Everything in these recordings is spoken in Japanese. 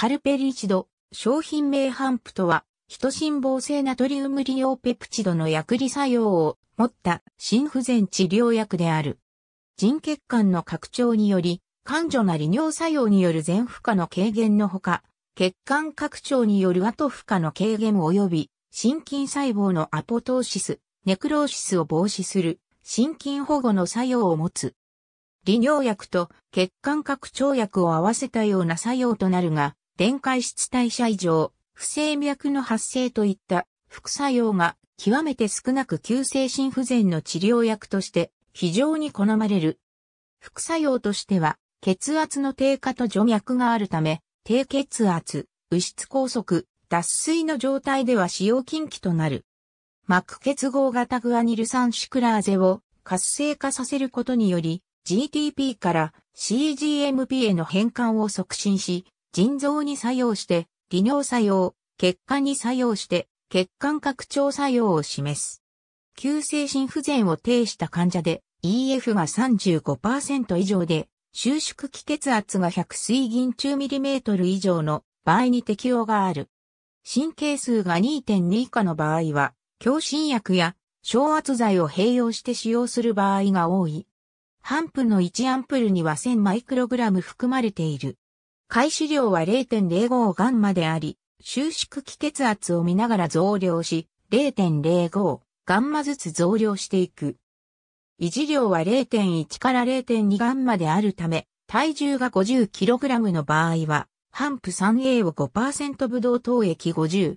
カルペリチド、商品名ハンプとは、ヒト辛性ナトリウム利用ペプチドの薬理作用を持った心不全治療薬である。腎血管の拡張により、感情な利尿作用による全負荷の軽減のほか、血管拡張による後負荷の軽減及び、心筋細胞のアポトーシス、ネクローシスを防止する、心筋保護の作用を持つ。利尿薬と血管拡張薬を合わせたような作用となるが、電解質代謝異常、不整脈の発生といった副作用が極めて少なく急性心不全の治療薬として非常に好まれる。副作用としては血圧の低下と除脈があるため、低血圧、右室拘束、脱水の状態では使用禁忌となる。膜結合型グアニル酸シクラーゼを活性化させることにより、GTP から CGMP への変換を促進し、腎臓に作用して、利尿作用、血管に作用して、血管拡張作用を示す。急性心不全を呈した患者で EF が35%以上で収縮気血圧が100水銀中ミリメートル以上の場合に適用がある。神経数が2.2以下の場合は、強心薬や昇圧剤を併用して使用する場合が多い。半分の1アンプルには1000マイクログラム含まれている。開始量は0.05ガンマであり、収縮気血圧を見ながら増量し、0.05ガンマずつ増量していく。維持量は0.1から0.2ガンマであるため、体重が 50kg の場合は、ハンプ 3A を5%ブドウ糖液 50ml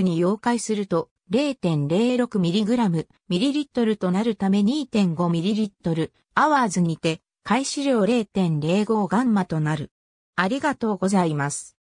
に溶解すると 0.06mg/ml となるため 2.5ml アワーズにて、開始量0.05ガンマとなる。ありがとうございます。